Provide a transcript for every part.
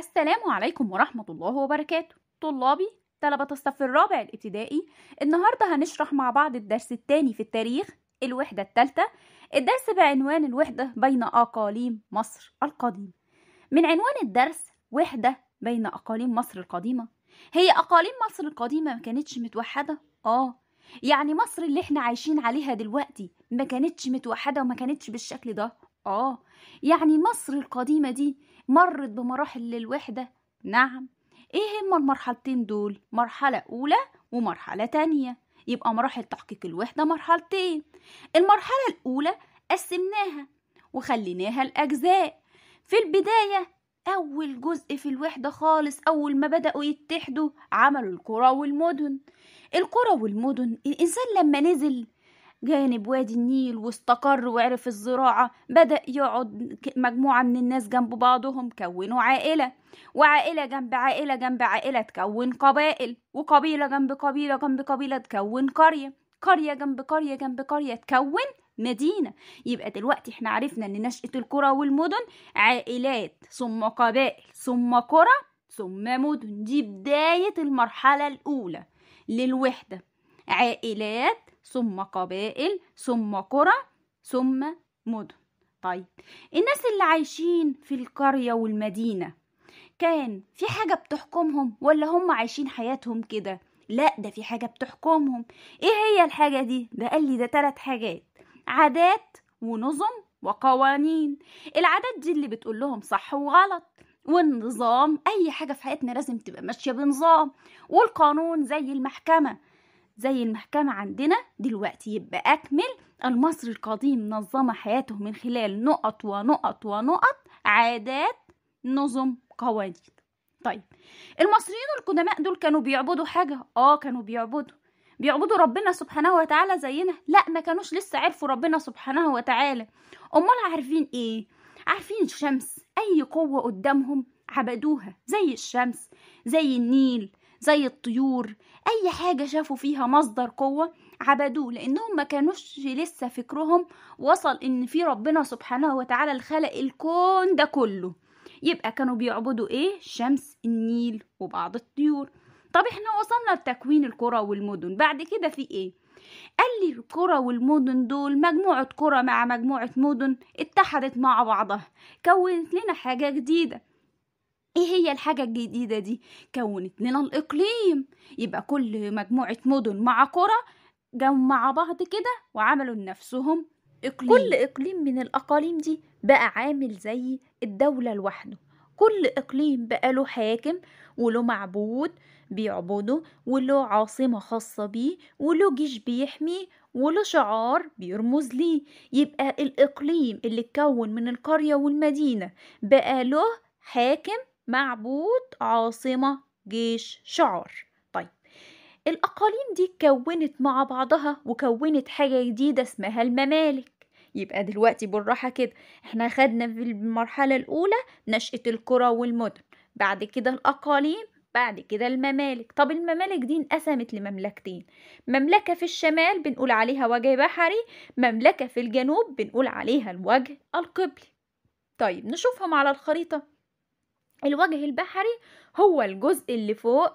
السلام عليكم ورحمة الله وبركاته طلابي طلبة الصف الرابع الابتدائي النهاردة هنشرح مع بعض الدرس الثاني في التاريخ الوحدة الثالثة الدرس بعنوان الوحدة بين أقاليم مصر القديمة من عنوان الدرس وحدة بين أقاليم مصر القديمة هي أقاليم مصر القديمة ما كانتش متوحدة آه يعني مصر اللي احنا عايشين عليها دلوقتي ما كانتش متوحدة وما كانتش بالشكل ده آه يعني مصر القديمة دي مرت بمراحل للوحدة نعم ايه هما المرحلتين دول مرحلة أولى ومرحلة تانية يبقى مراحل تحقيق الوحدة مرحلتين المرحلة الأولى قسمناها وخليناها لأجزاء في البداية أول جزء في الوحدة خالص أول ما بدأوا يتحدوا عملوا القرى والمدن القرى والمدن الإنسان لما نزل جانب وادي النيل واستقر وعرف الزراعة بدأ يقعد مجموعة من الناس جنب بعضهم كونوا عائلة وعائلة جنب عائلة جنب عائلة تكون قبائل وقبيلة جنب قبيلة جنب قبيلة تكون قرية قرية جنب قرية جنب قرية تكون مدينة يبقى دلوقتي احنا عرفنا ان نشأة القرى والمدن عائلات ثم قبائل ثم قرى ثم مدن دي بداية المرحلة الأولى للوحدة عائلات ثم قبائل ثم قرى ثم مدن طيب الناس اللي عايشين في القرية والمدينة كان في حاجة بتحكمهم ولا هم عايشين حياتهم كده لا ده في حاجة بتحكمهم ايه هي الحاجة دي ده قال لي ده تلات حاجات عادات ونظم وقوانين العادات دي اللي بتقول لهم صح وغلط والنظام اي حاجة في حياتنا لازم تبقى ماشية بنظام والقانون زي المحكمة زي المحكمة عندنا دلوقتي يبقى أكمل المصري القديم نظم حياته من خلال نقط ونقط ونقط عادات نظم قوانين طيب المصريين القدماء دول كانوا بيعبدوا حاجة اه كانوا بيعبدوا بيعبدوا ربنا سبحانه وتعالى زينا لا ما كانوش لسه عرفوا ربنا سبحانه وتعالى امال عارفين ايه عارفين الشمس اي قوة قدامهم عبدوها زي الشمس زي النيل زي الطيور أي حاجة شافوا فيها مصدر قوة عبدوه لأنهم ما كانوش لسه فكرهم وصل إن في ربنا سبحانه وتعالى خلق الكون ده كله يبقى كانوا بيعبدوا إيه؟ الشمس النيل وبعض الطيور طب احنا وصلنا لتكوين القرى والمدن بعد كده في ايه قال لي القرى والمدن دول مجموعة قرى مع مجموعة مدن اتحدت مع بعضها كونت لنا حاجة جديدة ايه هي الحاجة الجديدة دي كونت لنا الاقليم يبقى كل مجموعة مدن مع قرى جم مع بعض كده وعملوا لنفسهم إقليم كل إقليم من الأقاليم دي بقى عامل زي الدولة لوحده كل إقليم بقى له حاكم وله معبود بيعبده وله عاصمة خاصة بيه وله جيش بيحميه وله شعار بيرمز ليه يبقى الإقليم اللي اتكون من القرية والمدينة بقى له حاكم معبود عاصمة جيش شعار طيب الأقاليم دي كونت مع بعضها وكونت حاجة جديدة اسمها الممالك يبقى دلوقتي بالراحة كده احنا خدنا في المرحلة الأولى نشأة القرى والمدن بعد كده الأقاليم بعد كده الممالك طب الممالك دي انقسمت لمملكتين مملكة في الشمال بنقول عليها وجه بحري مملكة في الجنوب بنقول عليها الوجه القبلي طيب نشوفهم على الخريطة الوجه البحري هو الجزء اللي فوق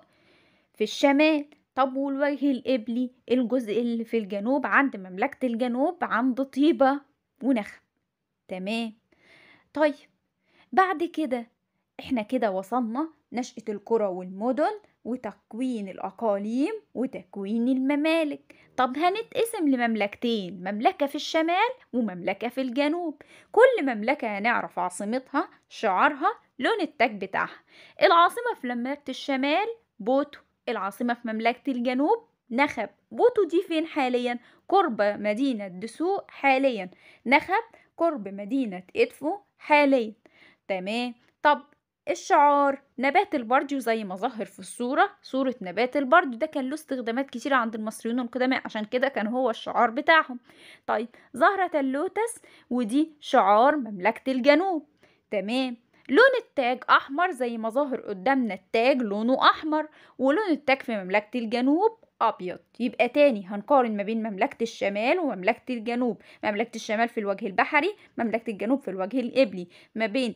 في الشمال طب والوجه القبلي الجزء اللي في الجنوب عند مملكة الجنوب عند طيبة ونخم تمام طيب بعد كده احنا كده وصلنا نشأة القرى والمدن وتكوين الأقاليم وتكوين الممالك طب هنتقسم لمملكتين مملكة في الشمال ومملكة في الجنوب كل مملكة هنعرف عاصمتها شعارها لون التاج بتاعها العاصمة في مملكة الشمال بوتو العاصمة في مملكة الجنوب نخب بوتو دي فين حاليا قرب مدينة دسوق حاليا نخب قرب مدينة إدفو حاليا تمام طب الشعار نبات البرديو زي ما ظهر في الصورة صورة نبات البرديو ده كان له استخدامات كتيرة عند المصريون القدماء عشان كده كان هو الشعار بتاعهم طيب زهرة اللوتس ودي شعار مملكة الجنوب تمام لون التاج أحمر زي ما ظهر قدامنا التاج لونه أحمر ولون التاج في مملكة الجنوب أبيض يبقى تاني هنقارن ما بين مملكة الشمال ومملكة الجنوب مملكة الشمال في الوجه البحري مملكة الجنوب في الوجه الإبلي ما بين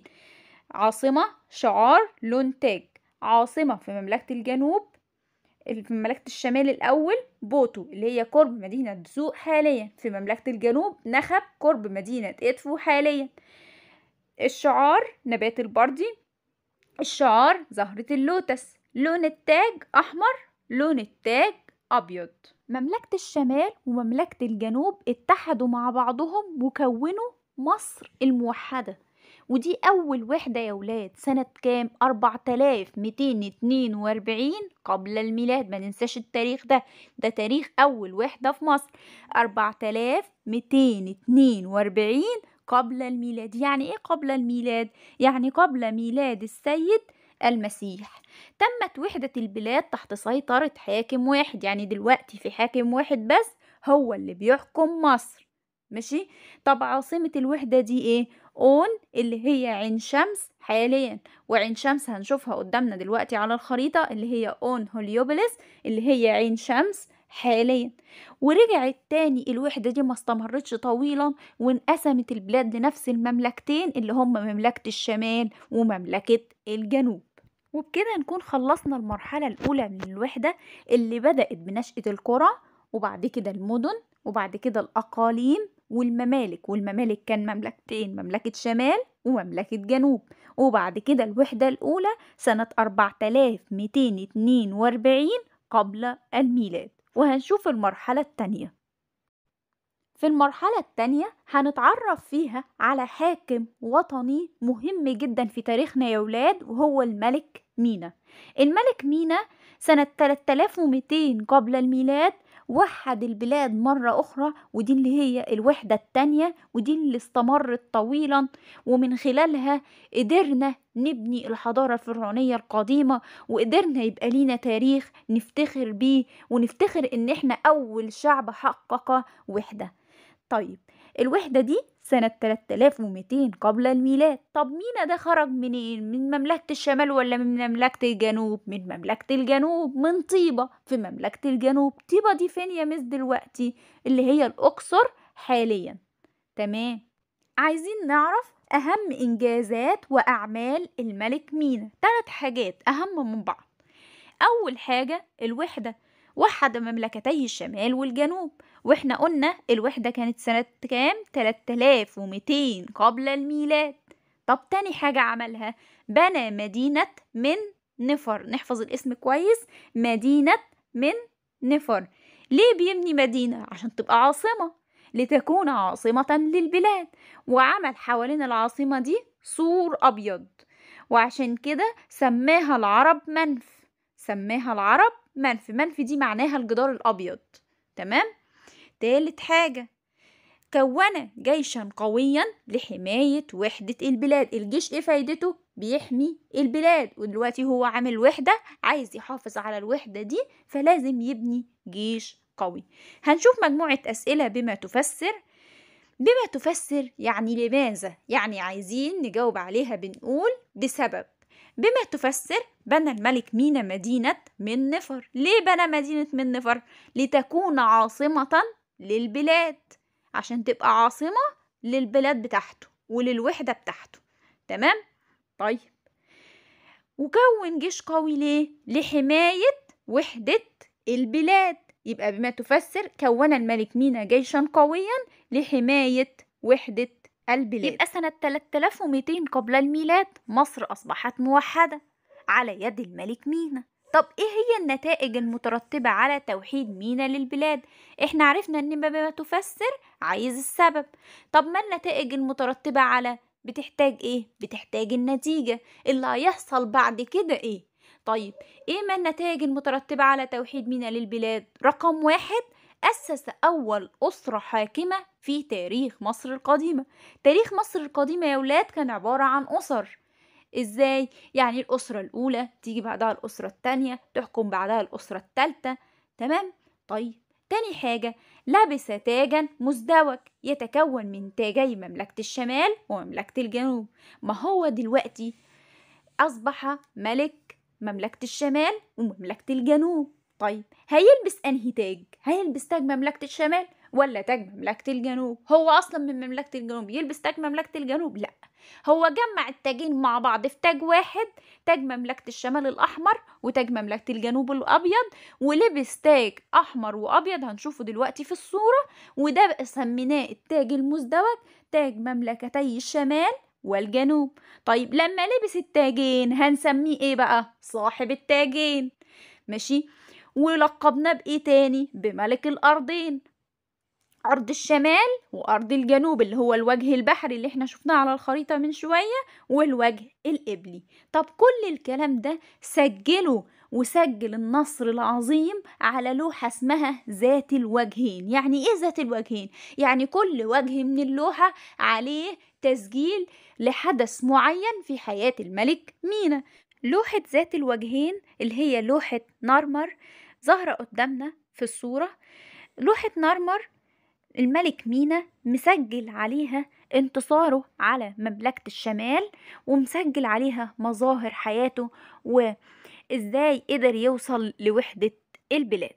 عاصمة شعار لون تاج عاصمة في مملكة الجنوب في مملكة الشمال الأول بوتو اللي هي قرب مدينة دسوق حاليا في مملكة الجنوب نخب قرب مدينة إدفو حاليا الشعار نبات البردي الشعار زهرة اللوتس لون التاج أحمر لون التاج أبيض مملكة الشمال ومملكة الجنوب اتحدوا مع بعضهم وكونوا مصر الموحدة ودي أول وحدة يا ولاد سنة كام 4242 قبل الميلاد ما ننساش التاريخ ده ده تاريخ أول وحدة في مصر 4242 قبل الميلاد يعني إيه قبل الميلاد؟ يعني قبل ميلاد السيد المسيح تمت وحدة البلاد تحت سيطرة حاكم واحد يعني دلوقتي في حاكم واحد بس هو اللي بيحكم مصر ماشي طب عاصمة الوحدة دي ايه اون اللي هي عين شمس حاليا وعين شمس هنشوفها قدامنا دلوقتي على الخريطة اللي هي اون هوليوبلس اللي هي عين شمس حاليا ورجعت تاني الوحدة دي ما استمرتش طويلا وانقسمت البلاد لنفس المملكتين اللي هم مملكة الشمال ومملكة الجنوب وبكده نكون خلصنا المرحلة الأولى من الوحدة اللي بدأت بنشأة القرى وبعد كده المدن وبعد كده الأقاليم والممالك والممالك كان مملكتين مملكة شمال ومملكة جنوب وبعد كده الوحدة الأولى سنة 4242 قبل الميلاد وهنشوف المرحلة التانية في المرحلة التانية هنتعرف فيها على حاكم وطني مهم جدا في تاريخنا يا ولاد وهو الملك مينا الملك مينا سنة 3200 قبل الميلاد وحد البلاد مرة أخرى ودي اللي هي الوحدة التانية ودي اللي استمرت طويلا ومن خلالها قدرنا نبني الحضارة الفرعونية القديمة وقدرنا يبقى لينا تاريخ نفتخر بيه ونفتخر إن إحنا أول شعب حقق وحدة طيب الوحدة دي سنة 3200 قبل الميلاد طب مينا ده خرج منين من مملكة الشمال ولا من مملكة الجنوب من مملكة الجنوب من طيبة في مملكة الجنوب طيبة دي فين يا مس دلوقتي اللي هي الأقصر حاليا تمام عايزين نعرف أهم إنجازات وأعمال الملك مينا ثلاث حاجات أهم من بعض أول حاجة الوحدة وحد مملكتي الشمال والجنوب واحنا قلنا الوحدة كانت سنة كام؟ 3200 قبل الميلاد طب تاني حاجة عملها بنى مدينة من نفر نحفظ الاسم كويس مدينة من نفر ليه بيبني مدينة؟ عشان تبقى عاصمة لتكون عاصمة للبلاد وعمل حوالين العاصمة دي سور أبيض وعشان كده سماها العرب منف سماها العرب منف منف دي معناها الجدار الأبيض تمام؟ تالت حاجة كون جيشا قويا لحماية وحدة البلاد الجيش ايه فايدته؟ بيحمي البلاد ودلوقتي هو عامل وحدة عايز يحافظ على الوحدة دي فلازم يبني جيش قوي هنشوف مجموعة أسئلة بما تفسر بما تفسر يعني لماذا يعني عايزين نجاوب عليها بنقول بسبب بما تفسر بنى الملك مينا مدينة من نفر ليه بنى مدينة من نفر لتكون عاصمة للبلاد عشان تبقى عاصمة للبلاد بتاعته وللوحدة بتاعته تمام طيب وكون جيش قوي ليه لحماية وحدة البلاد يبقى بما تفسر كون الملك مينا جيشا قويا لحماية وحدة البلاد يبقى سنة 3200 قبل الميلاد مصر أصبحت موحدة على يد الملك مينا طب ايه هي النتائج المترتبة على توحيد مينا للبلاد؟ احنا عرفنا ان بما تفسر عايز السبب طب ما النتائج المترتبة على بتحتاج ايه؟ بتحتاج النتيجة اللي هيحصل بعد كده ايه؟ طيب ايه ما النتائج المترتبة على توحيد مينا للبلاد؟ رقم واحد أسس أول أسرة حاكمة في تاريخ مصر القديمة تاريخ مصر القديمة يا ولاد كان عبارة عن أسر ازاي يعني الاسره الاولى تيجي بعدها الاسره الثانيه تحكم بعدها الاسره الثالثه تمام طيب تاني حاجة لبس تاجا مزدوج يتكون من تاجي مملكة الشمال ومملكة الجنوب ما هو دلوقتي أصبح ملك مملكة الشمال ومملكة الجنوب طيب هيلبس أنهي تاج؟ هيلبس تاج مملكة الشمال ولا تاج مملكة الجنوب هو أصلا من مملكة الجنوب يلبس تاج مملكة الجنوب لا هو جمع التاجين مع بعض في تاج واحد تاج مملكة الشمال الأحمر وتاج مملكة الجنوب الأبيض ولبس تاج أحمر وأبيض هنشوفه دلوقتي في الصورة وده بقى سميناه التاج المزدوج تاج مملكتي الشمال والجنوب طيب لما لبس التاجين هنسميه ايه بقى صاحب التاجين ماشي ولقبناه بايه تاني بملك الارضين أرض الشمال وأرض الجنوب اللي هو الوجه البحري اللي احنا شفناه على الخريطة من شوية والوجه القبلي طب كل الكلام ده سجله وسجل النصر العظيم على لوحة اسمها ذات الوجهين يعني ايه ذات الوجهين؟ يعني كل وجه من اللوحة عليه تسجيل لحدث معين في حياة الملك مينا لوحة ذات الوجهين اللي هي لوحة نارمر ظاهرة قدامنا في الصورة لوحة نارمر الملك مينا مسجل عليها انتصاره على مملكة الشمال ومسجل عليها مظاهر حياته وازاي قدر يوصل لوحدة البلاد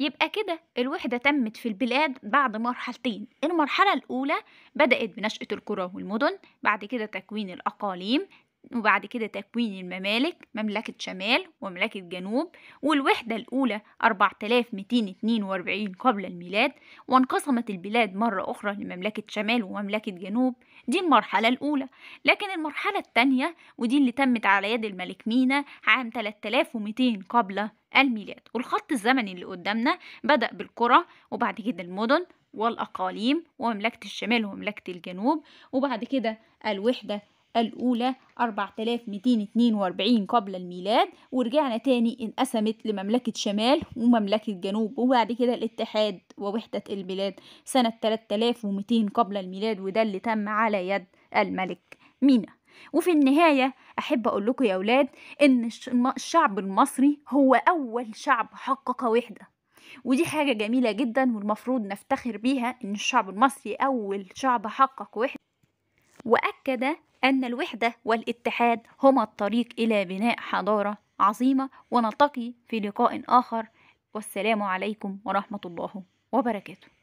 يبقى كده الوحدة تمت في البلاد بعد مرحلتين المرحلة الأولى بدأت بنشأة القرى والمدن بعد كده تكوين الأقاليم وبعد كده تكوين الممالك مملكة شمال ومملكة جنوب والوحدة الأولى 4242 قبل الميلاد وانقسمت البلاد مرة أخرى لمملكة شمال ومملكة جنوب دي المرحلة الأولى لكن المرحلة الثانية ودي اللي تمت على يد الملك مينا عام 3200 قبل الميلاد والخط الزمني اللي قدامنا بدأ بالقرى وبعد كده المدن والأقاليم ومملكة الشمال ومملكة الجنوب وبعد كده الوحدة الأولى 4242 قبل الميلاد ورجعنا تاني انقسمت لمملكة شمال ومملكة جنوب وبعد كده الاتحاد ووحدة البلاد سنة 3200 قبل الميلاد وده اللي تم على يد الملك مينا وفي النهاية أحب أقول لكم يا أولاد إن الشعب المصري هو أول شعب حقق وحدة ودي حاجة جميلة جدا والمفروض نفتخر بيها إن الشعب المصري أول شعب حقق وحدة وأكد أن الوحدة والاتحاد هما الطريق إلى بناء حضارة عظيمة ونلتقي في لقاء آخر والسلام عليكم ورحمة الله وبركاته